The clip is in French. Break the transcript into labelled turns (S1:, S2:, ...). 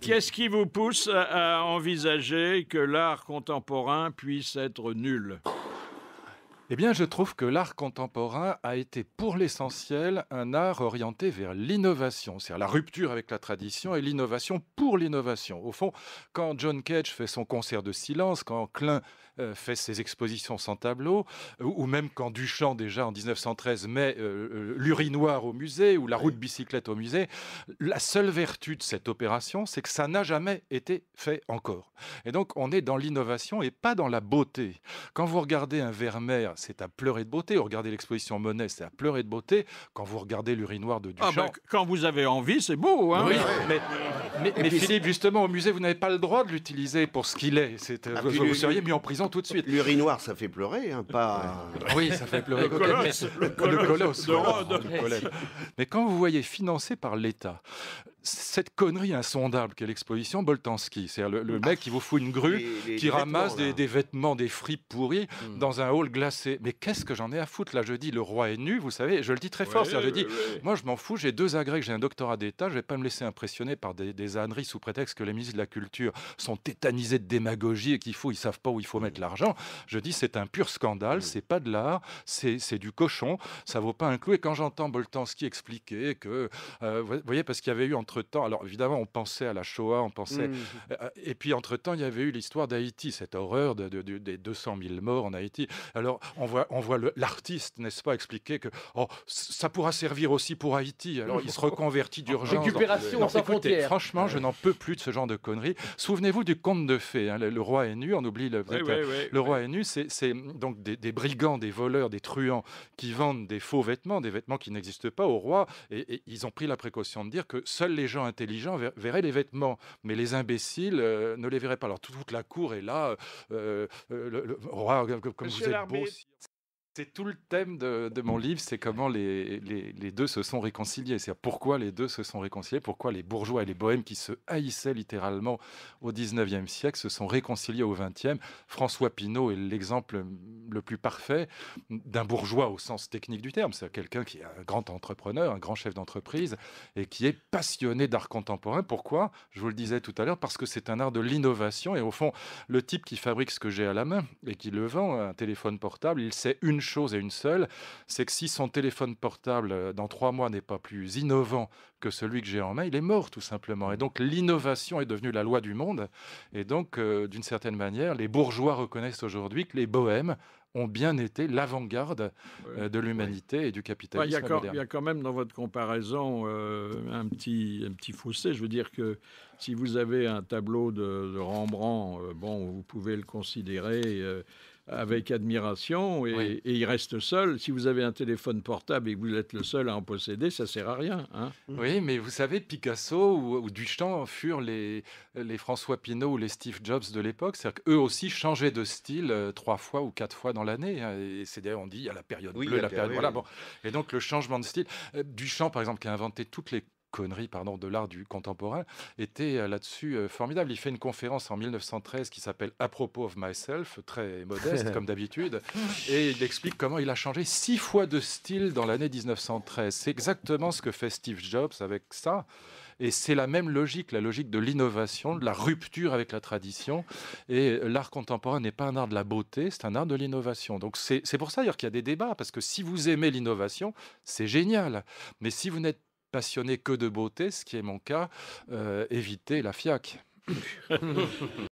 S1: Qu'est-ce qui vous pousse à envisager que l'art contemporain puisse être nul eh bien, je trouve que l'art contemporain a été pour l'essentiel un art orienté vers l'innovation, c'est-à-dire la rupture avec la tradition et l'innovation pour l'innovation. Au fond, quand John Cage fait son concert de silence, quand Klein euh, fait ses expositions sans tableau, ou même quand Duchamp, déjà en 1913, met euh, euh, l'urinoir au musée ou la route de bicyclette au musée, la seule vertu de cette opération, c'est que ça n'a jamais été fait encore. Et donc, on est dans l'innovation et pas dans la beauté. Quand vous regardez un Vermeer, c'est à pleurer de beauté. Regardez l'exposition Monet, c'est à pleurer de beauté. Quand vous regardez l'urinoir de ah, Duchamp... Ben, quand vous avez envie, c'est beau. Hein. mais, Philippe, justement, au musée, vous n'avez pas le droit de l'utiliser pour ce qu'il est. C'est, ah, vous, seriez mis en prison tout de suite. L'urinoir, ça fait pleurer, hein, pas... Euh, oui, ça fait pleurer. Le Mais quand vous voyez financé par l'État cette connerie insondable qu'est l'exposition Boltanski, c'est-à-dire le, ah, mec qui vous fout une grue, qui ramasse des, vêtements, des fripes pourries hmm. dans un hall glacé. Mais qu'est-ce que j'en ai à foutre là Je dis le roi est nu, vous savez, je le dis très fort. c'est-à-dire je dis, moi je m'en fous, j'ai deux agrès, j'ai un doctorat d'État, je vais pas me laisser impressionner par des, âneries sous prétexte que les ministres de la Culture sont tétanisés de démagogie et qu'il faut, ils savent pas où il faut hmm. mettre l'argent. Je dis c'est un pur scandale, hmm. c'est pas de l'art, c'est du cochon, ça vaut pas un clou. Et quand j'entends Boltanski expliquer que, euh, vous voyez, parce qu'il y avait eu entre temps alors évidemment, on pensait à la Shoah, on pensait. Mmh, mmh. Et puis, entre-temps, il y avait eu l'histoire d'Haïti, cette horreur des 200 000 morts en Haïti. Alors, on voit, on voit l'artiste, n'est-ce pas, expliquer que oh, ça pourra servir aussi pour Haïti. Alors, il se reconvertit d'urgence. Récupération sans Franchement, je n'en peux plus de ce genre de conneries. Souvenez-vous du conte de fées, hein, le, roi est nu, on oublie le. Euh, ouais, le roi est nu, c'est donc des, brigands, des voleurs, des truands qui vendent des faux vêtements, des vêtements qui n'existent pas au roi. Et, et ils ont pris la précaution de dire que seuls les gens intelligents verraient les vêtements, mais les imbéciles euh, ne les verraient pas. Alors toute la cour est là, euh, euh, le, roi comme vous c'est tout le thème de, mon livre, c'est comment les, deux se sont réconciliés. C'est pourquoi les deux se sont réconciliés, pourquoi les bourgeois et les bohèmes qui se haïssaient littéralement au 19e siècle se sont réconciliés au 20e. François Pinault est l'exemple le plus parfait d'un bourgeois au sens technique du terme. C'est quelqu'un qui est un grand entrepreneur, un grand chef d'entreprise et qui est passionné d'art contemporain. Pourquoi Je vous le disais tout à l'heure, parce que c'est un art de l'innovation. Et au fond, le type qui fabrique ce que j'ai à la main et qui le vend, un téléphone portable, il sait une chose et une seule, c'est que si son téléphone portable euh, dans trois mois n'est pas plus innovant que celui que j'ai en main, il est mort tout simplement. Et donc l'innovation est devenue la loi du monde. Et donc euh, d'une certaine manière, les bourgeois reconnaissent aujourd'hui que les bohèmes ont bien été l'avant-garde euh, de l'humanité et du capitalisme. il, y a quand même dans votre comparaison un, petit, un petit fossé. Je veux dire que si vous avez un tableau de, de Rembrandt, bon, vous pouvez le considérer avec admiration et, il reste seul. Si vous avez un téléphone portable et que vous êtes le seul à en posséder, ça sert à rien. Hein. oui, mais vous savez, Picasso ou, Duchamp furent les, les François Pinault ou les Steve Jobs de l'époque. C'est-à-dire qu'eux aussi changeaient de style euh, trois fois ou quatre fois dans l'année. Hein. Et c'est d'ailleurs, on dit, il y a la période bleue, la période... voilà, bon. Et donc, le changement de style. Euh, Duchamp, par exemple, qui a inventé toutes les Connerie, pardon, de l'art du contemporain, était euh, là-dessus euh, formidable. Il fait une conférence en 1913 qui s'appelle À propos of myself, très modeste comme d'habitude, et il explique comment il a changé six fois de style dans l'année 1913. C'est exactement ce que fait Steve Jobs avec ça. Et c'est la même logique, la logique de l'innovation, de la rupture avec la tradition. Et l'art contemporain n'est pas un art de la beauté, c'est un art de l'innovation. Donc c'est pour ça d'ailleurs qu'il y a des débats, parce que si vous aimez l'innovation, c'est génial. Mais si vous n'êtes passionné que de beauté, ce qui est mon cas, euh, éviter la fiac.